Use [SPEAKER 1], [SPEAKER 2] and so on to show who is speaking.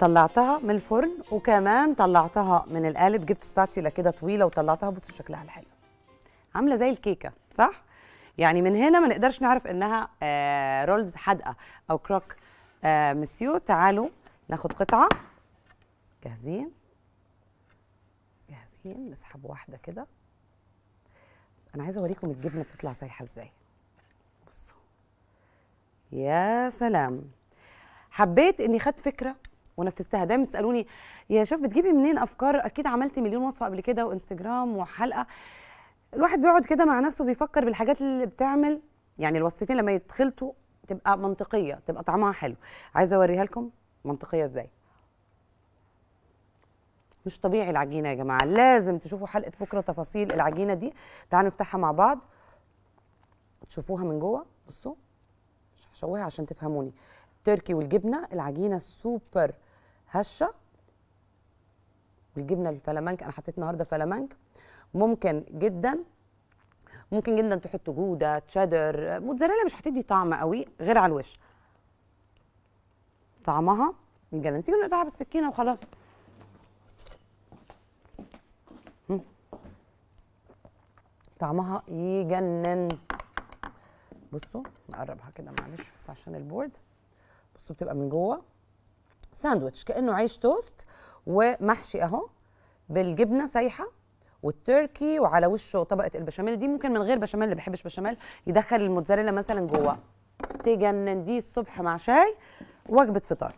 [SPEAKER 1] طلعتها من الفرن وكمان طلعتها من القالب جبت سباتيولا كده طويله وطلعتها بصوا شكلها الحلو عامله زي الكيكه صح يعني من هنا ما نقدرش نعرف انها آه رولز حادقه او كروك آه مسيو تعالوا ناخد قطعه جاهزين جاهزين نسحب واحده كده انا عايزه اوريكم الجبنه بتطلع سايحه ازاي بصوا يا سلام حبيت اني خدت فكره ونفذتها دايما تسالوني يا شوف بتجيبي منين افكار اكيد عملتي مليون وصفه قبل كده وانستجرام وحلقه الواحد بيقعد كده مع نفسه بيفكر بالحاجات اللي بتعمل يعني الوصفتين لما يتخلطوا تبقى منطقيه تبقى طعمها حلو عايزه اوريها لكم منطقيه ازاي مش طبيعي العجينه يا جماعه لازم تشوفوا حلقه بكره تفاصيل العجينه دي تعالوا نفتحها مع بعض تشوفوها من جوه بصوا مش هشوهها عشان تفهموني التركي والجبنه العجينه سوبر هشه والجبنه الفلامنك انا حطيت النهارده فلامنك ممكن جدا ممكن جدا تحط جوده تشادر موتزاريلا مش هتدي طعم قوي غير على الوش طعمها جدا تيجي نقطعها بالسكينه وخلاص طعمها يجنن بصوا نقربها كده معلش بس عشان البورد بصوا بتبقى من جوه ساندويتش كانه عيش توست ومحشي اهو بالجبنه سايحه والتركي وعلى وشه طبقه البشاميل دي ممكن من غير بشاميل اللي بيحبش بشاميل يدخل الموتزاريلا مثلا جوه تجنن دي الصبح مع شاي وجبه فطار